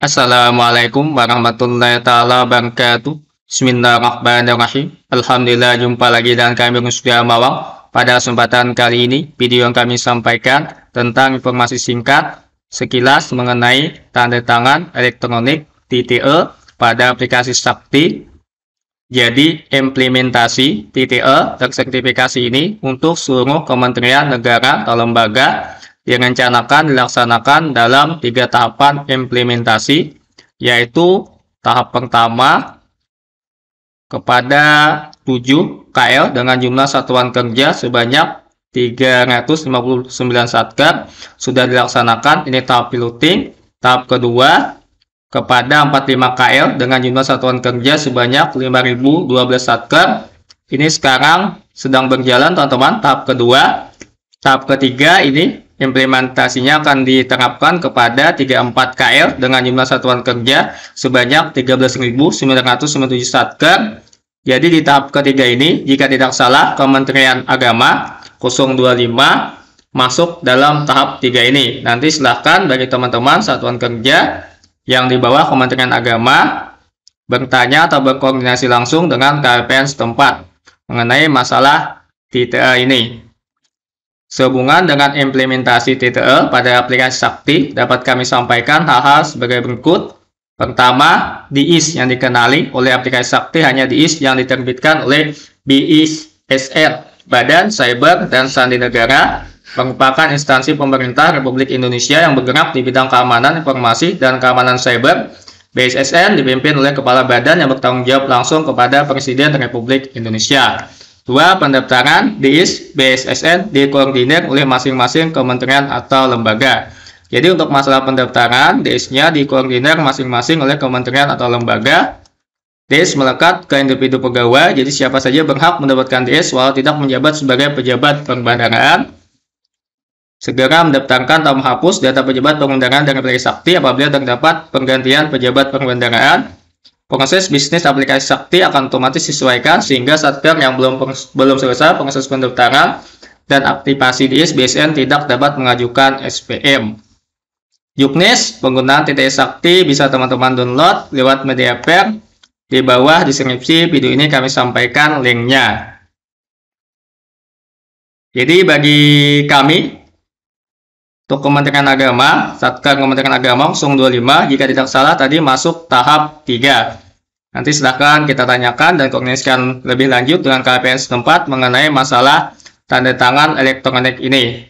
Assalamualaikum warahmatullahi taala wabarakatuh. Bismillahirrahmanirrahim. Alhamdulillah jumpa lagi dengan kami Rusdia Mawang. Pada kesempatan kali ini, video yang kami sampaikan tentang informasi singkat sekilas mengenai tanda tangan elektronik TTE pada aplikasi Sakti. Jadi, implementasi TTE tersertifikasi ini untuk seluruh kementerian negara atau lembaga direncanakan dilaksanakan dalam tiga tahapan implementasi, yaitu tahap pertama kepada 7 KL dengan jumlah satuan kerja sebanyak 359 satker sudah dilaksanakan ini tahap piloting tahap kedua kepada 45 KL dengan jumlah satuan kerja sebanyak 5012 satker ini sekarang sedang berjalan teman-teman tahap kedua tahap ketiga ini implementasinya akan diterapkan kepada 34 KL dengan jumlah satuan kerja sebanyak 13.997 satker. Jadi di tahap ketiga ini, jika tidak salah, Kementerian Agama 025 masuk dalam tahap tiga ini. Nanti silahkan bagi teman-teman satuan kerja yang di bawah Kementerian Agama bertanya atau berkoordinasi langsung dengan KLPN setempat mengenai masalah TTA ini. Sehubungan dengan implementasi TTE pada aplikasi Sakti dapat kami sampaikan hal-hal sebagai berikut. Pertama, DIS yang dikenali oleh aplikasi Sakti hanya DIS yang diterbitkan oleh BISR, Badan Cyber dan Sandi Negara, merupakan instansi pemerintah Republik Indonesia yang bergerak di bidang keamanan informasi dan keamanan cyber. BSSN dipimpin oleh Kepala Badan yang bertanggung jawab langsung kepada Presiden Republik Indonesia. 2. Pendaftaran di IS BSSN dikoordinir oleh masing-masing kementerian atau lembaga. Jadi untuk masalah pendaftaran, DIS-nya dikoordinir masing-masing oleh kementerian atau lembaga. DIS melekat ke individu pegawai, jadi siapa saja berhak mendapatkan DIS walau tidak menjabat sebagai pejabat perbandaraan. Segera mendaftarkan atau menghapus data pejabat perbandaraan dari sakti apabila terdapat penggantian pejabat perbandaraan. Proses bisnis aplikasi Sakti akan otomatis disesuaikan sehingga satker yang belum belum selesai proses pendaftaran dan aktivasi di SBSN tidak dapat mengajukan SPM. Juknis, penggunaan TTS Sakti bisa teman-teman download lewat media per. Di bawah deskripsi video ini kami sampaikan linknya. Jadi bagi kami untuk Kementerian Agama, Satker Kementerian Agama 25, jika tidak salah tadi masuk tahap 3. Nanti silahkan kita tanyakan dan koordinasikan lebih lanjut dengan KPN setempat mengenai masalah tanda tangan elektronik ini.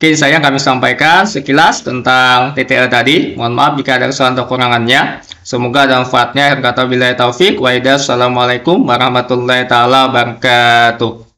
Oke, saya kami sampaikan sekilas tentang TTL tadi. Mohon maaf jika ada kesalahan atau kurangannya. Semoga ada manfaatnya. Akhir kata bila taufik. Waidah. Assalamualaikum warahmatullahi wabarakatuh.